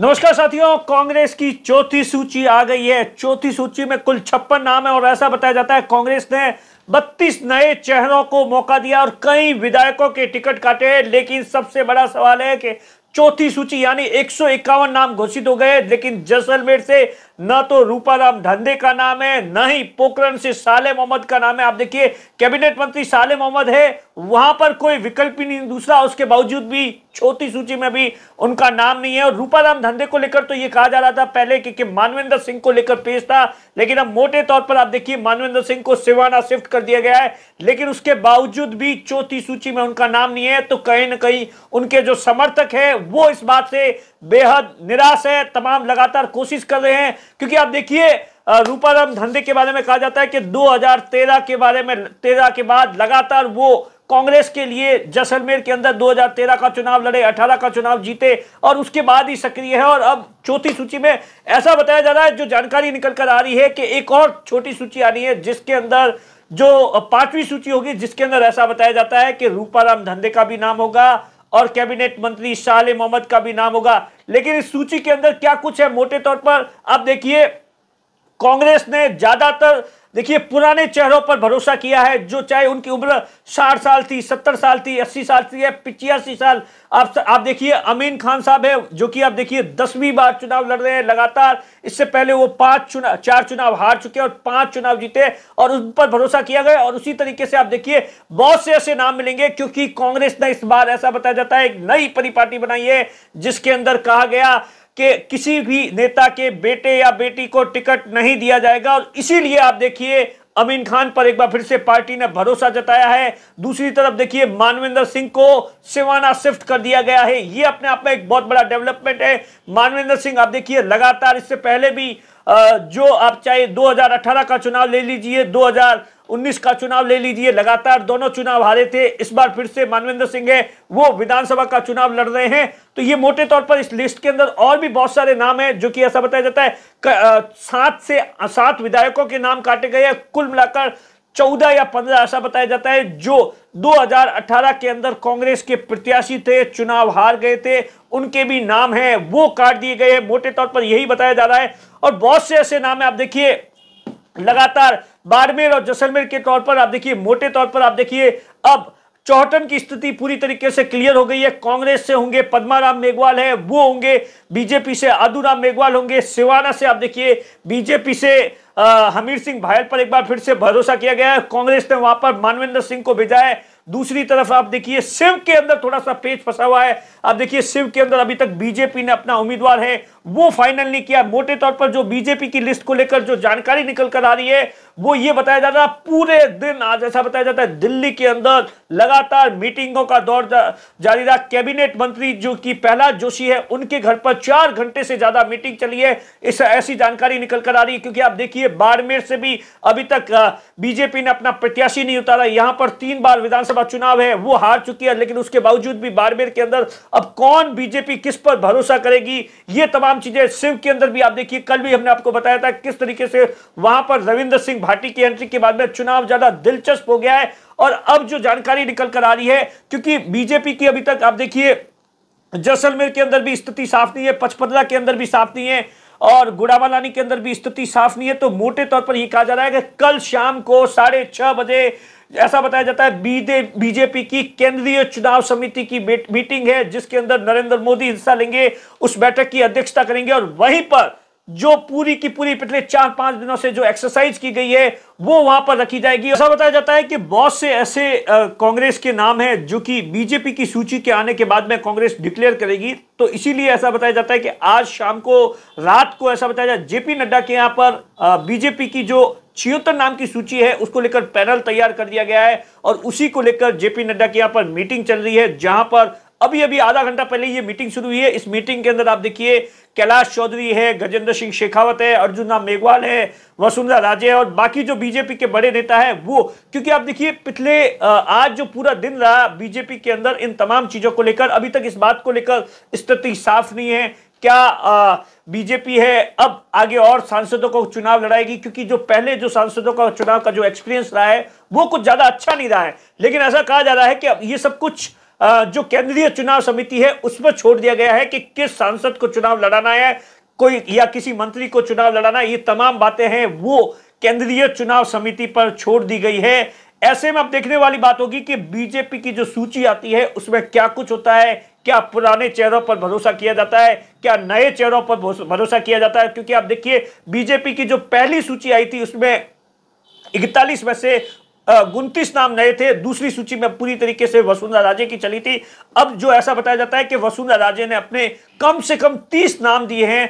नमस्कार साथियों कांग्रेस की चौथी सूची आ गई है चौथी सूची में कुल छप्पन नाम है और ऐसा बताया जाता है कांग्रेस ने 32 नए चेहरों को मौका दिया और कई विधायकों के टिकट काटे लेकिन सबसे बड़ा सवाल है कि चौथी सूची यानी एक नाम घोषित हो गए लेकिन जैसलमेर से न तो रूपाराम धंधे का नाम है न ही पोखरण से साले मोहम्मद का नाम है आप देखिए कैबिनेट मंत्री साले मोहम्मद है वहां पर कोई विकल्प ही नहीं दूसरा उसके बावजूद भी छोटी सूची में भी उनका नाम नहीं है और रूपाराम धंधे को लेकर तो यह कहा जा रहा था पहले कि, कि मानवेंद्र सिंह को लेकर पेश था लेकिन अब मोटे तौर पर आप देखिए मानवेंद्र सिंह को सिवाना शिफ्ट कर दिया गया है लेकिन उसके बावजूद भी चौथी सूची में उनका नाम नहीं है तो कहीं ना कहीं उनके जो समर्थक है वो इस बात से बेहद निराश है तमाम लगातार कोशिश कर रहे हैं क्योंकि आप देखिए रूपाराम धंधे के बारे में कहा जाता है कि 2013 के बारे में तेरह के बाद लगातार वो कांग्रेस के लिए जैसलमेर के अंदर 2013 का चुनाव लड़े 18 का चुनाव जीते और उसके बाद ही सक्रिय है और अब चौथी सूची में ऐसा बताया जा रहा है जो जानकारी निकल कर आ रही है कि एक और छोटी सूची आ रही है जिसके अंदर जो पांचवी सूची होगी जिसके अंदर ऐसा बताया जाता है कि रूपाराम धंधे का भी नाम होगा और कैबिनेट मंत्री शाले मोहम्मद का भी नाम होगा लेकिन इस सूची के अंदर क्या कुछ है मोटे तौर पर आप देखिए कांग्रेस ने ज्यादातर देखिए पुराने चेहरों पर भरोसा किया है जो चाहे उनकी उम्र साठ साल थी सत्तर साल थी अस्सी साल थी या पिचासी साल आप आप देखिए अमीन खान साहब है जो कि आप देखिए दसवीं बार चुनाव लड़ रहे हैं लगातार इससे पहले वो पांच चुनाव चार चुनाव हार चुके और पांच चुनाव जीते और उन पर भरोसा किया गया और उसी तरीके से आप देखिए बहुत से ऐसे नाम मिलेंगे क्योंकि कांग्रेस ने इस बार ऐसा बताया जाता है एक नई परिपाटी बनाई है जिसके अंदर कहा गया कि किसी भी नेता के बेटे या बेटी को टिकट नहीं दिया जाएगा और इसीलिए आप देखिए अमीन खान पर एक बार फिर से पार्टी ने भरोसा जताया है दूसरी तरफ देखिए मानवेंद्र सिंह को सिवाना शिफ्ट कर दिया गया है यह अपने आप में एक बहुत बड़ा डेवलपमेंट है मानवेंद्र सिंह आप देखिए लगातार इससे पहले भी जो आप चाहे 2018 का चुनाव ले लीजिए 19 का चुनाव ले लीजिए लगातार दोनों चुनाव हारे थे इस बार फिर से मानवेंद्र सिंह है वो विधानसभा का चुनाव लड़ रहे हैं तो ये मोटे तौर पर इस लिस्ट के अंदर और भी बहुत सारे नाम हैं जो कि ऐसा बताया जाता है सात से सात विधायकों के नाम काटे गए हैं कुल मिलाकर चौदह या पंद्रह ऐसा बताया जाता है जो 2018 के अंदर कांग्रेस के प्रत्याशी थे चुनाव हार गए थे उनके भी नाम हैं वो काट दिए गए हैं मोटे तौर पर यही बताया जा रहा है और बहुत से ऐसे नाम है आप देखिए लगातार बाड़मेर और जैसलमेर के तौर पर आप देखिए मोटे तौर पर आप देखिए अब चौहटन की स्थिति पूरी तरीके से क्लियर हो गई है कांग्रेस से होंगे पद्माराम मेघवाल है वो होंगे बीजेपी से आदुराम मेघवाल होंगे सिवाना से आप देखिए बीजेपी से हमीर सिंह भायल पर एक बार फिर से भरोसा किया गया है कांग्रेस ने वहां पर मानवेंद्र सिंह को भेजा है दूसरी तरफ आप देखिए शिव के अंदर थोड़ा सा पेच फंसा हुआ है आप देखिए शिव के अंदर अभी तक बीजेपी ने अपना उम्मीदवार है वो फाइनल नहीं किया मोटे तौर पर जो बीजेपी की लिस्ट को लेकर जो जानकारी निकल कर आ रही है वो ये बताया जा है पूरे दिन आज ऐसा बताया जाता है दिल्ली के अंदर लगातार मीटिंगों का दौर जारी रहा कैबिनेट मंत्री जो कि प्रहलाद जोशी है उनके घर पर चार घंटे से ज्यादा मीटिंग चली है इस ऐसी जानकारी निकल कर आ रही है क्योंकि आप देखिए बाड़मेर से भी अभी तक बीजेपी ने अपना प्रत्याशी नहीं उतारा यहां पर तीन बार विधानसभा चुनाव है वो हार चुकी है लेकिन उसके बावजूद भी बाड़मेर के अंदर अब कौन बीजेपी किस पर भरोसा करेगी ये तमाम तमाम चीजें शिव के अंदर भी आप देखिए कल भी हमने आपको बताया था किस तरीके से वहां पर रविंद्र सिंह भाटी की एंट्री के बाद में चुनाव ज्यादा दिलचस्प हो गया है और अब जो जानकारी निकल कर आ रही है क्योंकि बीजेपी की अभी तक आप देखिए जैसलमेर के अंदर भी स्थिति साफ नहीं है पचपदला के अंदर भी साफ नहीं है और गुड़ावालानी के अंदर भी स्थिति साफ नहीं है तो मोटे तौर पर यह कहा जा रहा है कि कल शाम को साढ़े छह बजे ऐसा बताया जाता है बीजेपी की केंद्रीय चुनाव समिति की मीटिंग है जिसके अंदर नरेंद्र मोदी हिस्सा लेंगे उस बैठक की अध्यक्षता करेंगे और वहीं पर जो पूरी की पूरी पिछले चार पांच दिनों से जो एक्सरसाइज की गई है वो वहां पर रखी जाएगी ऐसा बताया जाता है कि बहुत से ऐसे कांग्रेस के नाम हैं जो कि बीजेपी की सूची के आने के बाद में कांग्रेस डिक्लेयर करेगी तो इसीलिए ऐसा बताया जाता है कि आज शाम को रात को ऐसा बताया जाए जेपी नड्डा के यहाँ पर बीजेपी की जो छिहत्तर नाम की सूची है उसको लेकर पैनल तैयार कर दिया गया है और उसी को लेकर जेपी नड्डा की यहां पर मीटिंग चल रही है जहां पर अभी अभी आधा घंटा पहले ये मीटिंग शुरू हुई है इस मीटिंग के अंदर आप देखिए कैलाश चौधरी है गजेंद्र सिंह शेखावत है अर्जुन राम मेघवाल है वसुंधरा राजे और बाकी जो बीजेपी के बड़े नेता है वो क्योंकि आप देखिए पिछले आज जो पूरा दिन रहा बीजेपी के अंदर इन तमाम चीजों को लेकर अभी तक इस बात को लेकर स्थिति साफ नहीं है क्या बीजेपी है अब आगे और सांसदों को चुनाव लड़ाएगी क्योंकि जो पहले जो सांसदों का चुनाव का जो एक्सपीरियंस रहा है वो कुछ ज्यादा अच्छा नहीं रहा है लेकिन ऐसा कहा जा रहा है कि अब ये सब कुछ जो केंद्रीय चुनाव समिति है उसमें छोड़ दिया गया है कि किस सांसद को चुनाव लड़ाना है कोई या किसी मंत्री को चुनाव लड़ाना ये तमाम बातें हैं वो केंद्रीय चुनाव समिति पर छोड़ दी गई है ऐसे में अब देखने वाली बात होगी कि बीजेपी की जो सूची आती है उसमें क्या कुछ होता है क्या पुराने चेहरों पर भरोसा किया जाता है क्या नए चेहरों पर भरोसा किया जाता है क्योंकि आप देखिए बीजेपी की जो पहली सूची आई थी उसमें इकतालीस में से उनतीस नाम नए थे दूसरी सूची में पूरी तरीके से वसुंधरा राजे की चली थी अब जो ऐसा बताया जाता है कि वसुंधरा राजे ने अपने कम से कम तीस नाम दिए हैं